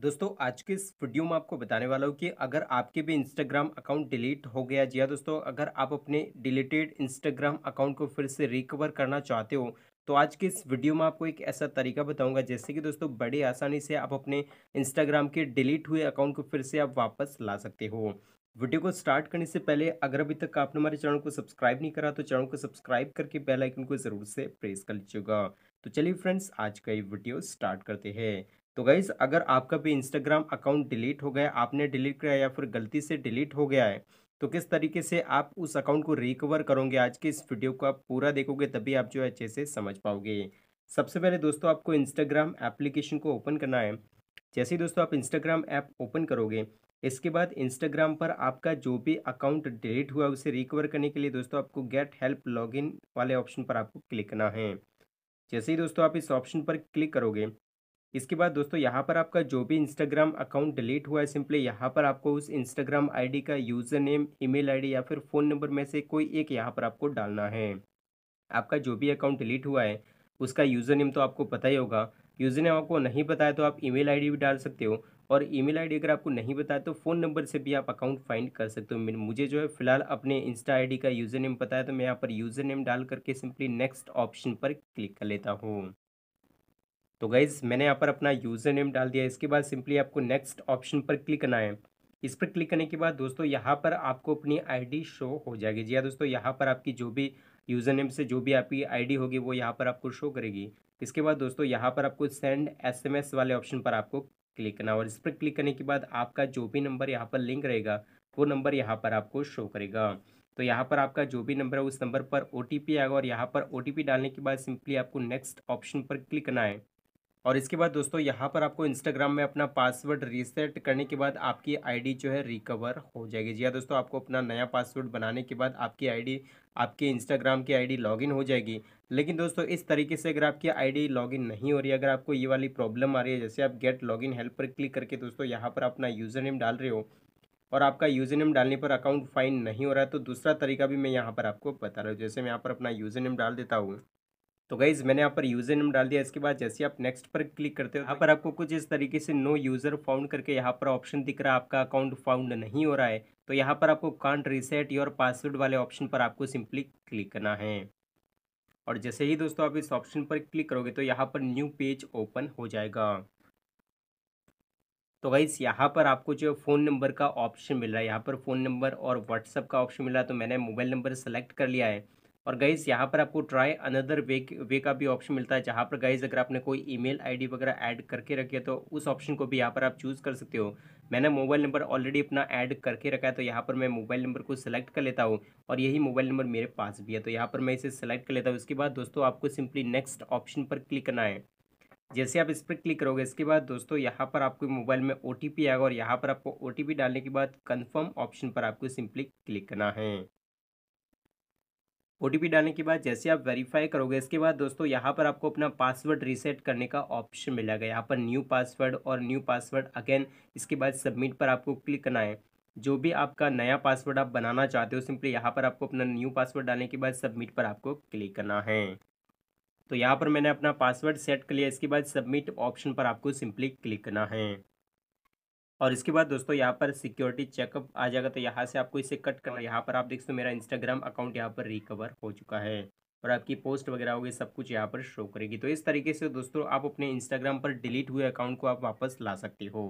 दोस्तों आज के इस वीडियो में आपको बताने वाला हूँ कि अगर आपके भी इंस्टाग्राम अकाउंट डिलीट हो गया जी हाँ दोस्तों अगर आप अपने डिलीटेड इंस्टाग्राम अकाउंट को फिर से रिकवर करना चाहते हो तो आज के इस वीडियो में आपको एक ऐसा तरीका बताऊंगा जैसे कि दोस्तों बड़े आसानी से आप अपने इंस्टाग्राम के डिलीट हुए अकाउंट को फिर से आप वापस ला सकते हो वीडियो को स्टार्ट करने से पहले अगर अभी तक आपने हमारे चैनल को सब्सक्राइब नहीं करा तो चैनल को सब्सक्राइब करके बेल आइकन को ज़रूर से प्रेस कर लीजिएगा तो चलिए फ्रेंड्स आज का ये वीडियो स्टार्ट करते हैं तो गाइज़ अगर आपका भी इंस्टाग्राम अकाउंट डिलीट हो गया आपने डिलीट किया या फिर गलती से डिलीट हो गया है तो किस तरीके से आप उस अकाउंट को रिकवर करोगे आज के इस वीडियो को आप पूरा देखोगे तभी आप जो है अच्छे से समझ पाओगे सबसे पहले दोस्तों आपको इंस्टाग्राम एप्लीकेशन को ओपन करना है जैसे ही दोस्तों आप इंस्टाग्राम ऐप ओपन करोगे इसके बाद इंस्टाग्राम पर आपका जो भी अकाउंट डिलीट हुआ उसे रिकवर करने के लिए दोस्तों आपको गेट हेल्प लॉगिन वाले ऑप्शन पर आपको क्लिक करना है जैसे ही दोस्तों आप इस ऑप्शन पर क्लिक करोगे इसके बाद दोस्तों यहाँ पर आपका जो भी इंस्टाग्राम अकाउंट डिलीट हुआ है सिंपली यहाँ पर आपको उस इंस्टाग्राम आईडी का यूज़र नेम ईमेल आईडी या फिर फ़ोन नंबर में से कोई एक यहाँ पर आपको डालना है आपका जो भी अकाउंट डिलीट हुआ है उसका यूज़र नेम तो आपको पता ही होगा यूज़र नेम आपको नहीं पता है तो आप ई मेल भी डाल सकते हो और ई मेल अगर आपको नहीं पता है तो फ़ोन नंबर से भी आप अकाउंट फाइंड कर सकते हो मुझे जो है फिलहाल अपने इंस्टा आई का यूज़र नेम पता है तो मैं यहाँ पर यूज़र नेम डाल करके सिंपली नेक्स्ट ऑप्शन पर क्लिक कर लेता हूँ तो गाइज़ मैंने यहाँ पर अपना यूज़र नेम डाल दिया इसके बाद सिंपली आपको नेक्स्ट ऑप्शन पर क्लिक करना है इस पर क्लिक करने के बाद दोस्तों यहाँ पर आपको अपनी आईडी शो हो जाएगी जी हाँ दोस्तों यहाँ पर आपकी जो भी यूज़र नेम से जो भी आपकी आईडी होगी वो यहाँ पर आपको शो करेगी इसके बाद दोस्तों यहाँ पर आपको सेंड एसएमएस वाले ऑप्शन पर आपको क्लिक करना और इस पर क्लिक करने के बाद आपका जो भी नंबर यहाँ पर लिंक रहेगा वो नंबर यहाँ पर आपको शो करेगा तो यहाँ पर आपका जो भी नंबर है उस नंबर पर ओ आएगा और यहाँ पर ओ डालने के बाद सिंपली आपको नेक्स्ट ऑप्शन पर क्लिक करना है और इसके बाद दोस्तों यहाँ पर आपको इंस्टाग्राम में अपना पासवर्ड रीसेट करने के बाद आपकी आईडी जो है रिकवर हो जाएगी जी हाँ दोस्तों आपको अपना नया पासवर्ड बनाने के बाद आपकी आईडी आपके इंस्टाग्राम की आईडी लॉगिन हो जाएगी लेकिन दोस्तों इस तरीके से अगर आपकी आईडी लॉगिन नहीं हो रही अगर आपको ये वाली प्रॉब्लम आ रही है जैसे आप गेट लॉगिन हेल्प पर क्लिक करके दोस्तों यहाँ पर अपना यूज़र नेम डाल रहे हो और आपका यूज़र नेम डालने पर अकाउंट फाइन नहीं हो रहा है तो दूसरा तरीका भी मैं यहाँ पर आपको बता रहा हूँ जैसे मैं यहाँ पर अपना यूज़र नेम डाल देता हूँ तो गाइज़ मैंने यहाँ पर यूज़र नेम डाल दिया इसके बाद जैसे आप नेक्स्ट पर क्लिक करते हो यहाँ तो पर आपको कुछ इस तरीके से नो यूज़र फाउंड करके यहाँ पर ऑप्शन दिख रहा है आपका अकाउंट फाउंड नहीं हो रहा है तो यहाँ पर आपको कांट रीसेट योर पासवर्ड वाले ऑप्शन पर आपको सिंपली क्लिक करना है और जैसे ही दोस्तों आप इस ऑप्शन पर क्लिक करोगे तो यहाँ पर न्यू पेज ओपन हो जाएगा तो गाइस यहाँ पर आपको जो फ़ोन नंबर का ऑप्शन मिल रहा है यहाँ पर फ़ोन नंबर और व्हाट्सअप का ऑप्शन मिला तो मैंने मोबाइल नंबर सेलेक्ट कर लिया है और गाइज यहाँ पर आपको ट्राई अनदर वे वे का भी ऑप्शन मिलता है जहाँ पर गाइज अगर आपने कोई ईमेल आईडी वगैरह ऐड करके रखी है तो उस ऑप्शन को भी यहाँ पर आप चूज़ कर सकते हो मैंने मोबाइल नंबर ऑलरेडी अपना ऐड करके रखा है तो यहाँ पर मैं मोबाइल नंबर को सिलेक्ट कर लेता हूँ और यही मोबाइल नंबर मेरे पास भी है तो यहाँ पर मैं इसे सेलेक्ट कर लेता हूँ इसके बाद दोस्तों आपको सिंपली नेक्स्ट ऑप्शन पर क्लिक करना है जैसे आप इस पर क्लिक करोगे इसके बाद दोस्तों यहाँ पर आपको मोबाइल में ओ आएगा और यहाँ पर आपको ओ डालने के बाद कन्फर्म ऑप्शन पर आपको सिंपली क्लिक करना है ओ डालने के बाद जैसे आप वेरीफाई करोगे इसके बाद दोस्तों यहाँ पर आपको अपना पासवर्ड रीसेट करने का ऑप्शन मिलेगा यहाँ पर न्यू पासवर्ड और न्यू पासवर्ड अगेन इसके बाद सबमिट पर आपको क्लिक करना है जो भी आपका नया पासवर्ड आप बनाना चाहते हो सिंपली यहाँ पर आपको अपना न्यू पासवर्ड डालने के बाद सबमिट पर आपको क्लिक करना है तो यहाँ पर मैंने अपना पासवर्ड सेट कर लिया इसके बाद सबमिट ऑप्शन पर आपको सिंपली क्लिक करना है और इसके बाद दोस्तों यहाँ पर सिक्योरिटी चेकअप आ जाएगा तो यहाँ से आपको इसे कट करना यहाँ पर आप देख सकते हो मेरा इंस्टाग्राम अकाउंट यहाँ पर रिकवर हो चुका है और आपकी पोस्ट वगैरह होगी सब कुछ यहाँ पर शो करेगी तो इस तरीके से दोस्तों आप अपने इंस्टाग्राम पर डिलीट हुए अकाउंट को आप वापस ला सकते हो